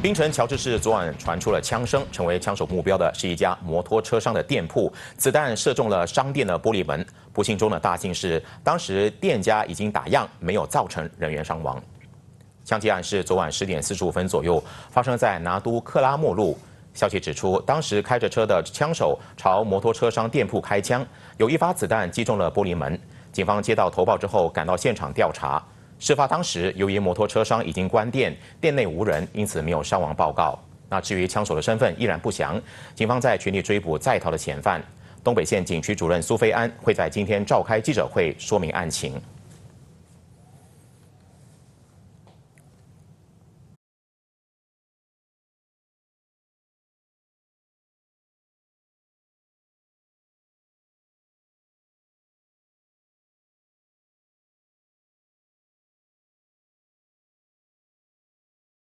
冰城乔治市昨晚传出了枪声，成为枪手目标的是一家摩托车商的店铺，子弹射中了商店的玻璃门。不幸中的大幸是，当时店家已经打烊，没有造成人员伤亡。枪击案是昨晚十点四十五分左右发生在拿都克拉莫路。消息指出，当时开着车的枪手朝摩托车商店铺开枪，有一发子弹击中了玻璃门。警方接到投报之后，赶到现场调查。事发当时，由于摩托车商已经关店，店内无人，因此没有伤亡报告。那至于枪手的身份依然不详，警方在全力追捕在逃的嫌犯。东北县警区主任苏菲安会在今天召开记者会说明案情。